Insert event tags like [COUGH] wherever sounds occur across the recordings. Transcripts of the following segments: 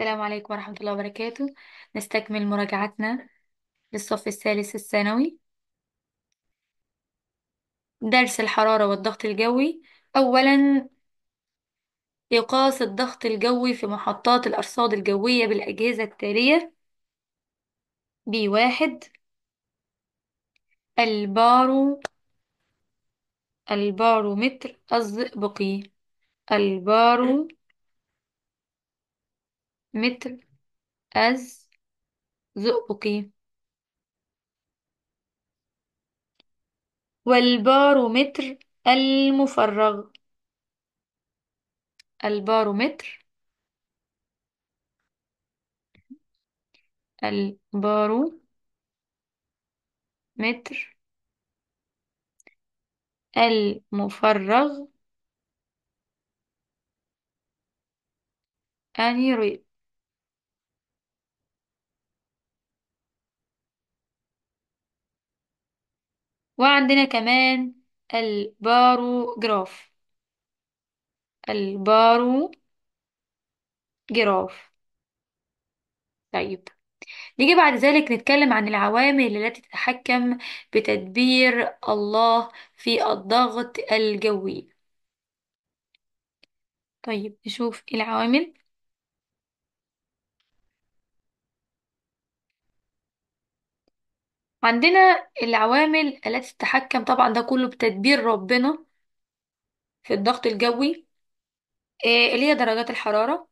السلام عليكم ورحمة الله وبركاته نستكمل مراجعتنا للصف الثالث الثانوي درس الحرارة والضغط الجوي أولا يقاس الضغط الجوي في محطات الأرصاد الجوية بالأجهزة التالية بي واحد البارو البارومتر الزئبقي البارو متر أز زئبقي والبارومتر المفرغ البارومتر البارومتر المفرغ أنيرويد وعندنا كمان الباروجراف الباروجراف طيب نيجي بعد ذلك نتكلم عن العوامل التي تتحكم بتدبير الله في الضغط الجوي طيب نشوف إيه العوامل عندنا العوامل التي تتحكم طبعا ده كله بتدبير ربنا في الضغط الجوي إيه اللي هي درجات الحرارة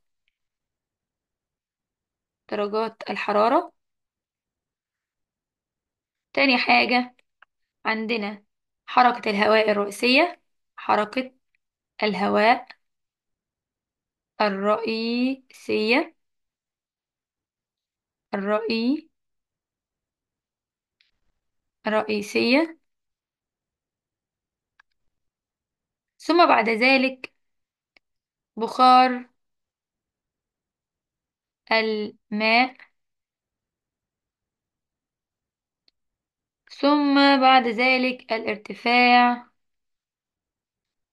درجات الحرارة تاني حاجة عندنا حركة الهواء الرئيسية حركة الهواء الرئيسية الرئيسية رئيسية ثم بعد ذلك بخار الماء ثم بعد ذلك الارتفاع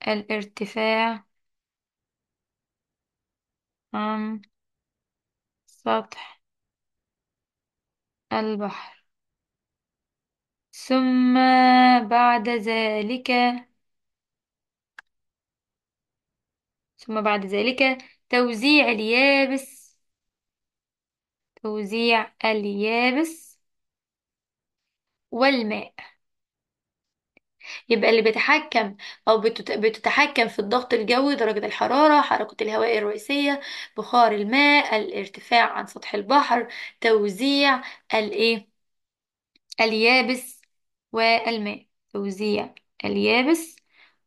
الارتفاع عن سطح البحر ثم بعد ذلك ثم بعد ذلك توزيع اليابس توزيع اليابس والماء يبقى اللي بيتحكم أو بتتحكم في الضغط الجوي درجة الحرارة حركة الهواء الرئيسية بخار الماء الارتفاع عن سطح البحر توزيع الايه اليابس والماء توزيع اليابس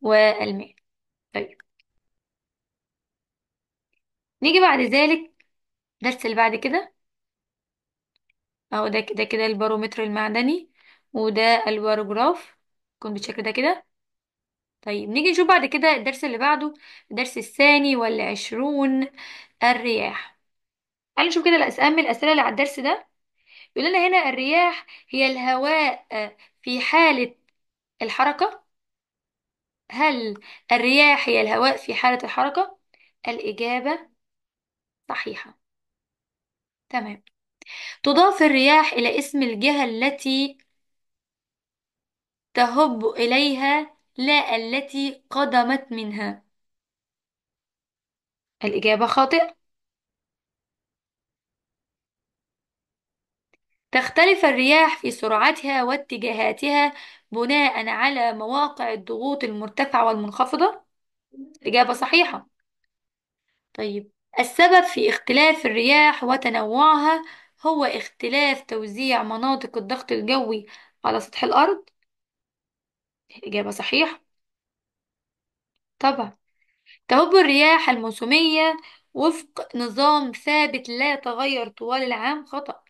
والماء طيب نيجي بعد ذلك درس اللي بعد كده اهو ده كده كده البارومتر المعدني وده الباروجراف يكون بالشكل ده كده طيب نيجي نشوف بعد كده الدرس اللي بعده الدرس الثاني والعشرون الرياح تعالوا نشوف كده الأسئلة الأسئلة اللي على الدرس ده يقول لنا هنا الرياح هي الهواء آه، في حالة الحركة هل الرياح هي الهواء في حالة الحركة الإجابة صحيحة تمام تضاف الرياح إلى اسم الجهة التي تهب إليها لا التي قدمت منها الإجابة خاطئة تختلف الرياح في سرعتها واتجاهاتها بناء على مواقع الضغوط المرتفعة والمنخفضة إجابة صحيحة طيب السبب في اختلاف الرياح وتنوعها هو اختلاف توزيع مناطق الضغط الجوي على سطح الأرض إجابة صحيحة طبعا تهب الرياح الموسمية وفق نظام ثابت لا يتغير طوال العام خطأ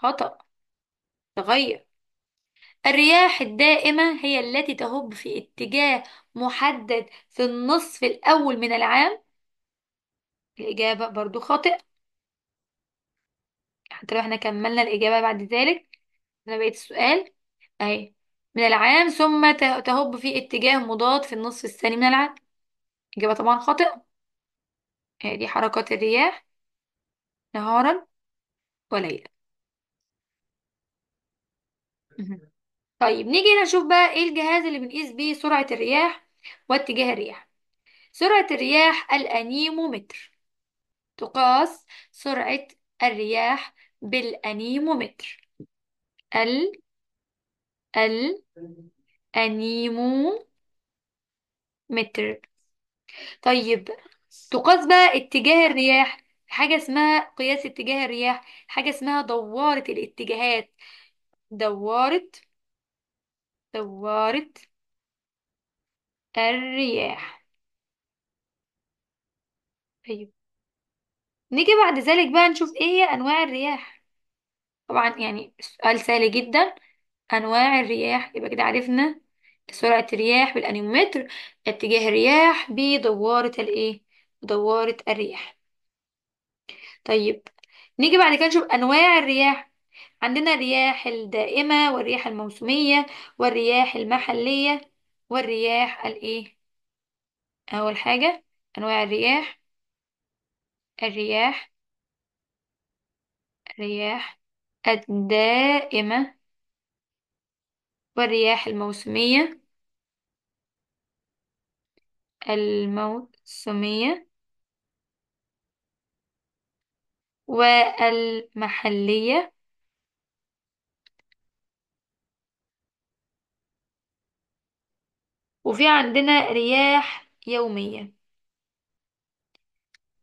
خطأ تغير الرياح الدائمة هي التي تهب في اتجاه محدد في النصف الأول من العام الإجابة برضو خاطئة حتى لو احنا كملنا الإجابة بعد ذلك أنا بقيت السؤال أهي من العام ثم تهب في اتجاه مضاد في النصف الثاني من العام الإجابة طبعا خاطئة هي دي حركات الرياح نهارا وليلا طيب نيجي هنا نشوف بقى ايه الجهاز اللي بنقيس بيه سرعة الرياح واتجاه الرياح سرعة الرياح الأنيمومتر تقاس سرعة الرياح بالأنيمومتر ال ال متر طيب تقاس بقى اتجاه الرياح حاجة اسمها قياس اتجاه الرياح حاجة اسمها دوارة الاتجاهات دوارة دوارة الرياح طيب نيجي بعد ذلك بقى نشوف ايه هي انواع الرياح طبعا يعني سؤال سهل جدا انواع الرياح يبقى كده عرفنا سرعة الرياح بالانيومتر اتجاه الرياح بدوارة الايه دوارة الرياح طيب نيجي بعد كده نشوف انواع الرياح عندنا الرياح الدائمة والرياح الموسمية والرياح المحلية والرياح الايه أول حاجة أنواع الرياح الرياح الرياح الدائمة والرياح الموسمية الموسمية والمحلية وفي عندنا رياح يومية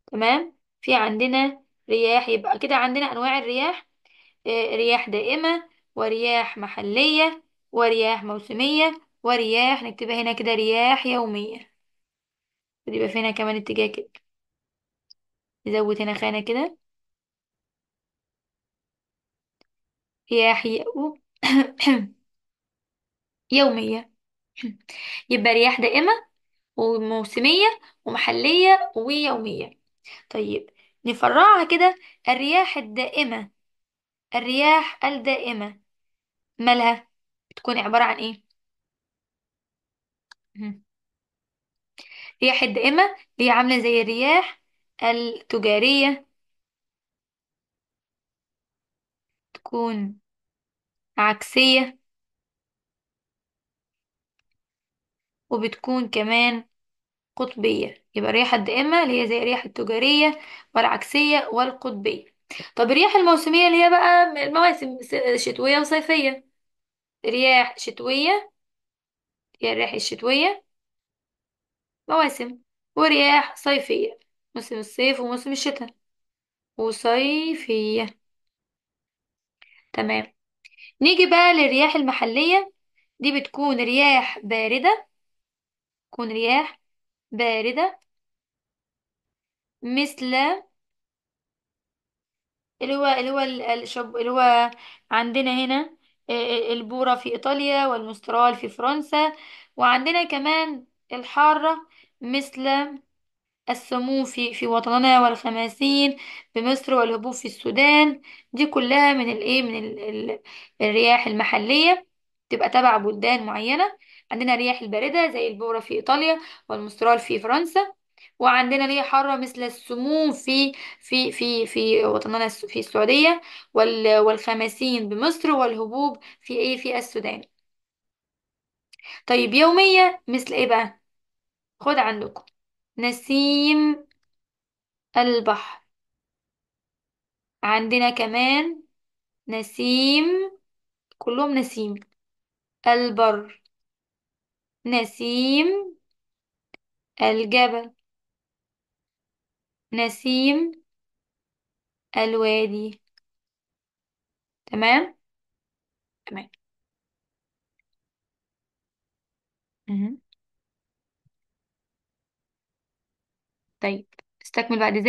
تمام في عندنا رياح يبقى كده عندنا أنواع الرياح آه، رياح دائمة ورياح محلية ورياح موسمية ورياح نكتبها هنا كده رياح يومية يبقى في هنا كمان اتجاه كده نزود هنا خانة كده رياح [COUGHS] يومية [CLEARS THROAT] يبقى رياح دائمة وموسمية ومحلية ويومية طيب نفرعها كده الرياح الدائمة الرياح الدائمة مالها بتكون عبارة عن ايه رياح الرياح الدائمة اللي هي عاملة زي الرياح التجارية تكون عكسية وبتكون كمان قطبية يبقى الرياح الدائمة اللي هي زي الرياح التجارية والعكسية والقطبية طب الرياح الموسمية اللي هي بقى المواسم شتوية وصيفية رياح شتوية هي الرياح الشتوية مواسم ورياح صيفية موسم الصيف وموسم الشتاء وصيفية تمام نيجي بقى للرياح المحلية دي بتكون رياح باردة تكون رياح باردة مثل اللي هو اللي هو الشب اللي هو عندنا هنا آه، آه، البورة في إيطاليا والمسترال في فرنسا وعندنا كمان الحارة مثل السموم في في وطننا والخماسين في مصر والهبوب في السودان دي كلها من الايه من الرياح المحلية تبقى تبع بلدان معينة عندنا رياح الباردة زي البورة في إيطاليا والمسترال في فرنسا وعندنا رياح حارة مثل السموم في في في في وطننا في السعودية وال- والخماسين بمصر والهبوب في ايه في السودان طيب يومية مثل ايه بقى خد عندكم نسيم البحر عندنا كمان نسيم كلهم نسيم البر نسيم الجبل نسيم الوادي تمام تمام طيب استكمل بعد